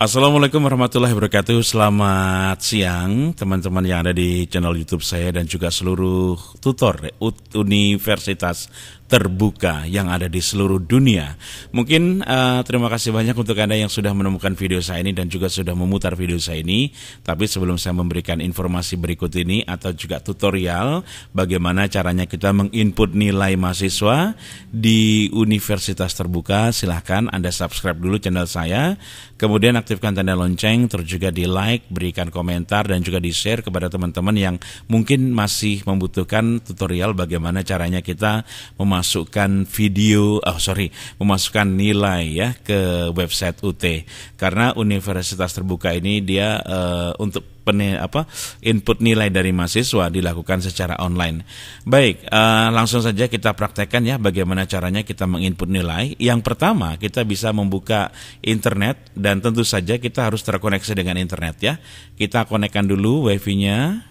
Assalamualaikum warahmatullahi wabarakatuh Selamat siang teman-teman yang ada di channel youtube saya Dan juga seluruh tutor Universitas terbuka yang ada di seluruh dunia. Mungkin uh, terima kasih banyak untuk Anda yang sudah menemukan video saya ini dan juga sudah memutar video saya ini. Tapi sebelum saya memberikan informasi berikut ini atau juga tutorial bagaimana caranya kita menginput nilai mahasiswa di universitas terbuka, silahkan Anda subscribe dulu channel saya, kemudian aktifkan tanda lonceng, terus juga di like, berikan komentar dan juga di share kepada teman-teman yang mungkin masih membutuhkan tutorial bagaimana caranya kita memasuki memasukkan video, oh sorry, memasukkan nilai ya ke website UT karena universitas terbuka ini dia uh, untuk pen, apa input nilai dari mahasiswa dilakukan secara online. Baik, uh, langsung saja kita praktekkan ya bagaimana caranya kita menginput nilai. Yang pertama, kita bisa membuka internet dan tentu saja kita harus terkoneksi dengan internet ya. Kita konekkan dulu wifi-nya.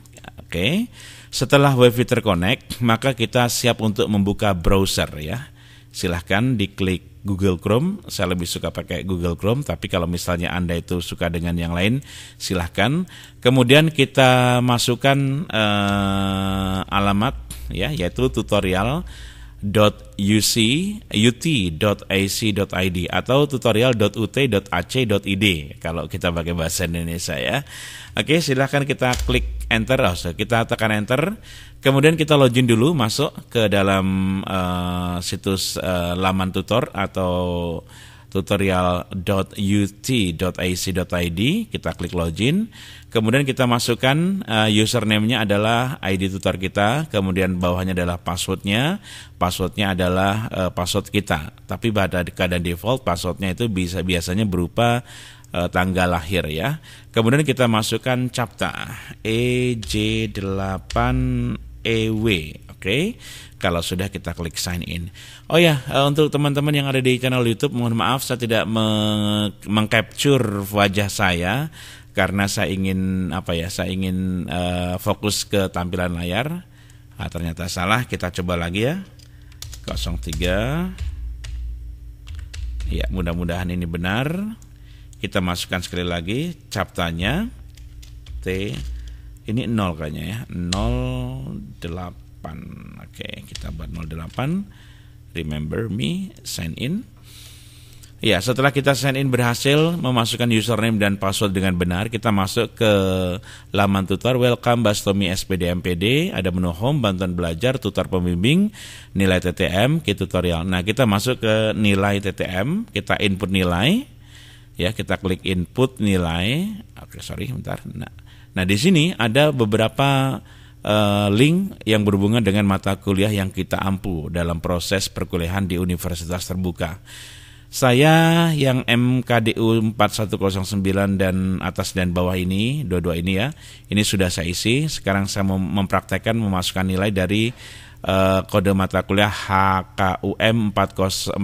Oke. Setelah WiFi terkonek, maka kita siap untuk membuka browser ya. Silahkan diklik Google Chrome. Saya lebih suka pakai Google Chrome, tapi kalau misalnya Anda itu suka dengan yang lain, silahkan. Kemudian kita masukkan eh, alamat ya, yaitu tutorial tutorial.uc.ut.ac.id atau tutorial.ut.ac.id kalau kita pakai bahasa Indonesia ya. Oke, silahkan kita klik enter, oh, kita tekan enter, kemudian kita login dulu masuk ke dalam uh, situs uh, laman tutor atau tutorial.ut.ac.id, kita klik login. Kemudian kita masukkan uh, username-nya adalah ID tutor kita, kemudian bawahnya adalah passwordnya, passwordnya adalah uh, password kita. Tapi pada keadaan default passwordnya itu bisa biasanya berupa uh, tanggal lahir ya. Kemudian kita masukkan capta EJ8 EW Oke, kalau sudah kita klik sign in. Oh ya, eh, untuk teman-teman yang ada di channel YouTube, mohon maaf saya tidak mengcapture wajah saya karena saya ingin apa ya, saya ingin uh, fokus ke tampilan layar. Nah, ternyata salah, kita coba lagi ya. 03 Ya, mudah-mudahan ini benar. Kita masukkan sekali lagi captanya T. Ini 0 kayaknya ya. 08 Oke, kita buat 08. Remember me, sign in. Ya, setelah kita sign in berhasil memasukkan username dan password dengan benar, kita masuk ke laman tutor Welcome Bastomi mpd ada menu home bantuan belajar tutor pembimbing nilai TTM ke tutorial. Nah, kita masuk ke nilai TTM, kita input nilai. Ya, kita klik input nilai. Oke, sorry bentar. Nah, nah di sini ada beberapa uh, link yang berhubungan dengan mata kuliah yang kita ampu dalam proses perkuliahan di universitas terbuka. Saya yang MKDU 4109 dan atas dan bawah ini, dua-dua ini ya, ini sudah saya isi. Sekarang saya mempraktekkan memasukkan nilai dari Eh, kode mata kuliah HKUM 4101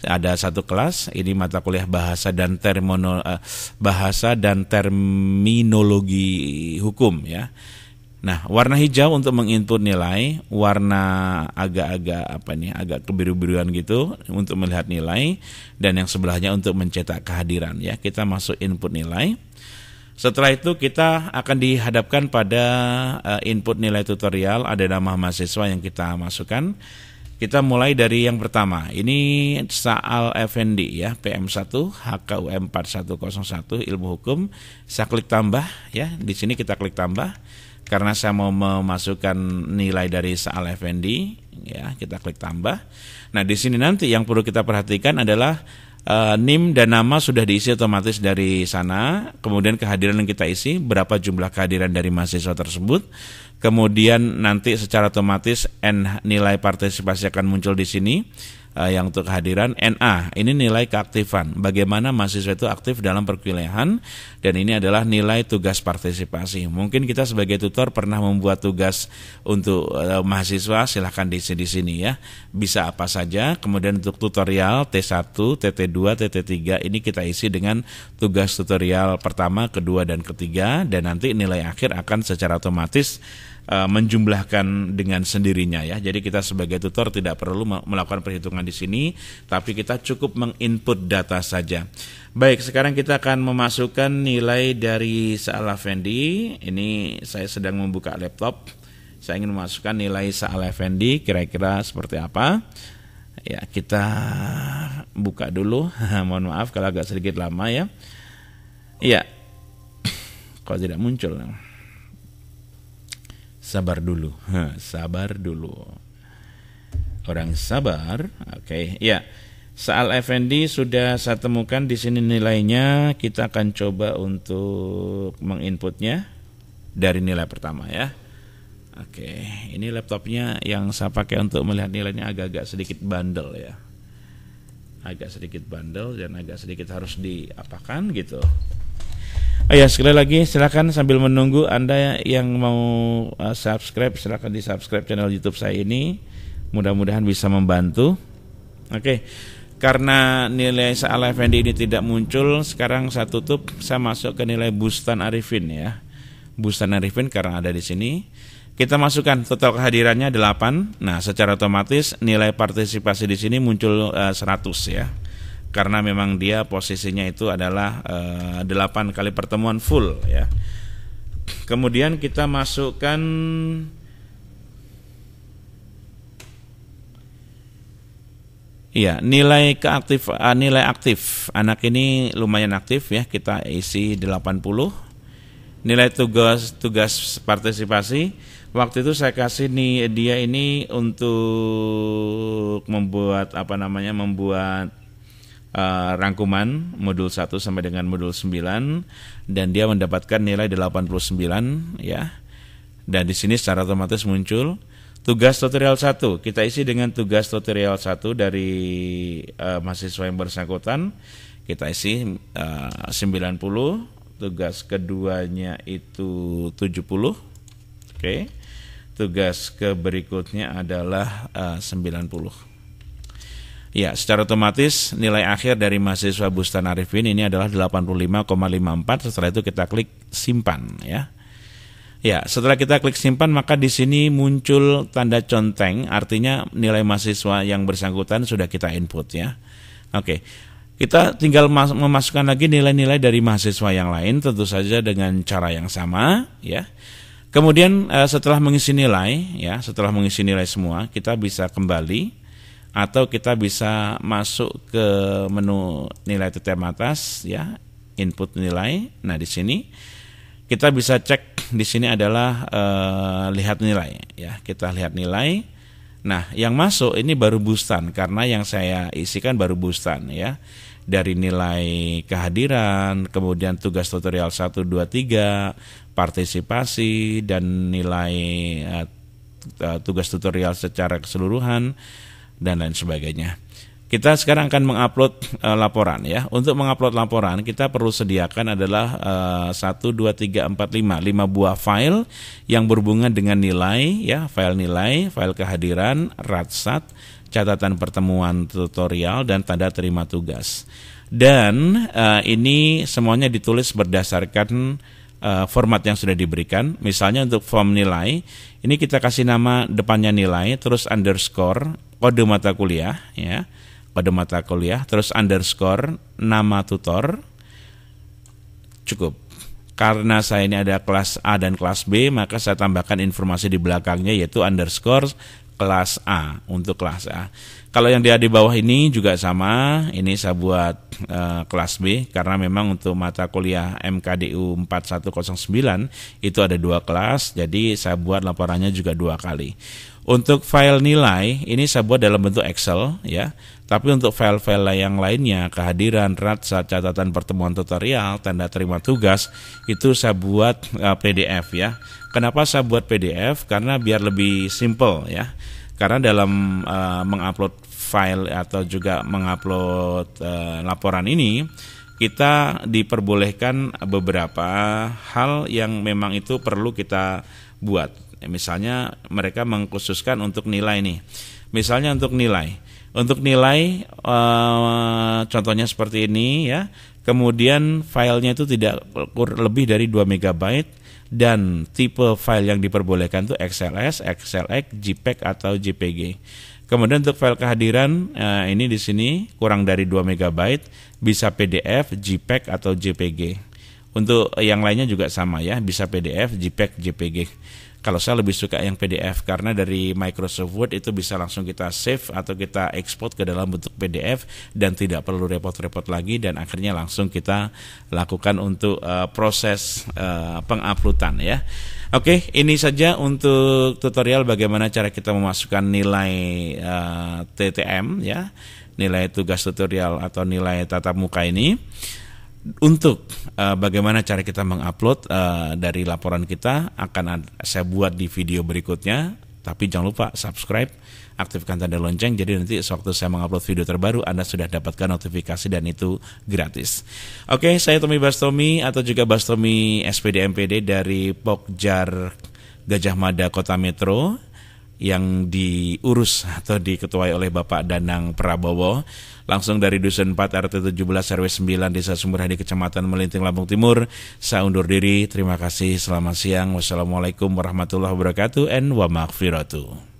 ada satu kelas ini mata kuliah bahasa dan termono eh, bahasa dan terminologi hukum ya. Nah, warna hijau untuk menginput nilai, warna agak-agak apa nih, agak kebiru-biruan gitu untuk melihat nilai dan yang sebelahnya untuk mencetak kehadiran ya. Kita masuk input nilai. Setelah itu kita akan dihadapkan pada eh, input nilai tutorial, ada nama mahasiswa yang kita masukkan. Kita mulai dari yang pertama, ini Saal Effendi ya, PM1 HKUM 4101 Ilmu Hukum. Saya klik tambah ya, di sini kita klik tambah karena saya mau memasukkan nilai dari Saal Effendi ya, kita klik tambah. Nah, di sini nanti yang perlu kita perhatikan adalah Eh, NIM dan nama sudah diisi otomatis dari sana. Kemudian kehadiran yang kita isi, berapa jumlah kehadiran dari mahasiswa tersebut. Kemudian nanti secara otomatis N nilai partisipasi akan muncul di sini uh, yang untuk kehadiran NA. Ini nilai keaktifan. Bagaimana mahasiswa itu aktif dalam perkuliahan dan ini adalah nilai tugas partisipasi. Mungkin kita sebagai tutor pernah membuat tugas untuk uh, mahasiswa silahkan diisi di sini ya. Bisa apa saja. Kemudian untuk tutorial T1, TT2, TT3 ini kita isi dengan tugas tutorial pertama, kedua dan ketiga dan nanti nilai akhir akan secara otomatis Eh, menjumlahkan dengan sendirinya ya. Jadi kita sebagai tutor tidak perlu melakukan perhitungan di sini, tapi kita cukup menginput data saja. Baik, sekarang kita akan memasukkan nilai dari Sa'alafendi. Ini saya sedang membuka laptop. Saya ingin memasukkan nilai Sa'alafendi kira-kira seperti apa. Ya, kita buka dulu. Mohon maaf kalau agak sedikit lama ya. ya Kalau tidak muncul? sabar dulu sabar dulu orang sabar oke okay. ya Saal Effendi sudah saya temukan di sini nilainya kita akan coba untuk menginputnya dari nilai pertama ya oke ini laptopnya yang saya pakai untuk melihat nilainya agak-agak sedikit bandel ya agak sedikit bandel dan agak sedikit harus diapakan gitu Oh ya sekali lagi silakan sambil menunggu anda yang mau uh, subscribe silakan di subscribe channel YouTube saya ini mudah-mudahan bisa membantu. Oke, karena nilai Saal Effendi ini tidak muncul sekarang saya tutup saya masuk ke nilai Bustan Arifin ya. Bustan Arifin karena ada di sini kita masukkan total kehadirannya 8. Nah, secara otomatis nilai partisipasi di sini muncul 100 uh, ya karena memang dia posisinya itu adalah e, eh, 8 kali pertemuan full ya. Kemudian kita masukkan Iya, nilai keaktif eh, nilai aktif. Anak ini lumayan aktif ya, kita isi 80. Nilai tugas tugas partisipasi waktu itu saya kasih nih dia ini untuk membuat apa namanya? membuat uh, rangkuman modul 1 sampai dengan modul 9 dan dia mendapatkan nilai 89 ya. Dan di sini secara otomatis muncul tugas tutorial 1. Kita isi dengan tugas tutorial 1 dari uh, mahasiswa yang bersangkutan. Kita isi eh, uh, 90, tugas keduanya itu 70. Oke. Okay. Tugas berikutnya adalah uh, 90. Ya, secara otomatis nilai akhir dari mahasiswa Bustan Arifin ini adalah 85,54. Setelah itu kita klik simpan ya. Ya, setelah kita klik simpan maka di sini muncul tanda conteng, artinya nilai mahasiswa yang bersangkutan sudah kita input ya. Oke. Kita tinggal memasukkan lagi nilai-nilai dari mahasiswa yang lain tentu saja dengan cara yang sama ya. Kemudian eh, setelah mengisi nilai ya, setelah mengisi nilai semua, kita bisa kembali atau kita bisa masuk ke menu nilai tetap atas ya input nilai nah di sini kita bisa cek di sini adalah eh, lihat nilai ya kita lihat nilai nah yang masuk ini baru bustan karena yang saya isikan baru bustan ya dari nilai kehadiran kemudian tugas tutorial 1 2 3 partisipasi dan nilai eh, eh, tugas tutorial secara keseluruhan dan lain sebagainya. Kita sekarang akan mengupload e, laporan ya. Untuk mengupload laporan kita perlu sediakan adalah e, 1 2 3 4 5, 5 buah file yang berhubungan dengan nilai ya, file nilai, file kehadiran, ratsat, catatan pertemuan tutorial dan tanda terima tugas. Dan e, ini semuanya ditulis berdasarkan eh, format yang sudah diberikan. Misalnya untuk form nilai, ini kita kasih nama depannya nilai, terus underscore, kode mata kuliah ya kode mata kuliah terus underscore nama tutor cukup karena saya ini ada kelas A dan kelas B maka saya tambahkan informasi di belakangnya yaitu underscore kelas A untuk kelas A. Kalau yang dia di bawah ini juga sama, ini saya buat e, kelas B karena memang untuk mata kuliah MKDU 4109 itu ada dua kelas, jadi saya buat laporannya juga dua kali. Untuk file nilai ini saya buat dalam bentuk Excel ya. Tapi untuk file-file yang lainnya, kehadiran, ratsa, catatan pertemuan tutorial, tanda terima tugas, itu saya buat uh, eh, PDF ya. Kenapa saya buat PDF? Karena biar lebih simple ya. Karena dalam uh, mengupload file atau juga mengupload uh, laporan ini, kita diperbolehkan beberapa hal yang memang itu perlu kita buat. Misalnya mereka mengkhususkan untuk nilai nih. Misalnya untuk nilai untuk nilai uh, contohnya seperti ini ya. Kemudian filenya itu tidak lebih dari 2 MB dan tipe file yang diperbolehkan itu XLS, XLX, JPEG atau JPG. Kemudian untuk file kehadiran uh, ini di sini kurang dari 2 MB bisa PDF, JPEG atau JPG. Untuk yang lainnya juga sama ya, bisa PDF, JPEG, JPG. Kalau saya lebih suka yang PDF karena dari Microsoft Word itu bisa langsung kita save atau kita export ke dalam bentuk PDF dan tidak perlu repot-repot lagi dan akhirnya langsung kita lakukan untuk uh, proses uh, penguploadan ya. Oke, ini saja untuk tutorial bagaimana cara kita memasukkan nilai uh, eh, TTM ya, nilai tugas tutorial atau nilai tatap muka ini untuk uh, bagaimana cara kita mengupload uh, dari laporan kita akan ada, saya buat di video berikutnya tapi jangan lupa subscribe aktifkan tanda lonceng jadi nanti sewaktu saya mengupload video terbaru Anda sudah dapatkan notifikasi dan itu gratis. Oke, saya Tommy Bastomi atau juga Bastomi SPD MPD dari Pokjar Gajah Mada Kota Metro yang diurus atau diketuai oleh Bapak Danang Prabowo langsung dari Dusun 4 RT 17 RW 9 Desa Sumberhadi Kecamatan Melinting Lampung Timur saya undur diri terima kasih selamat siang wassalamualaikum warahmatullahi wabarakatuh and wa maghfiratuh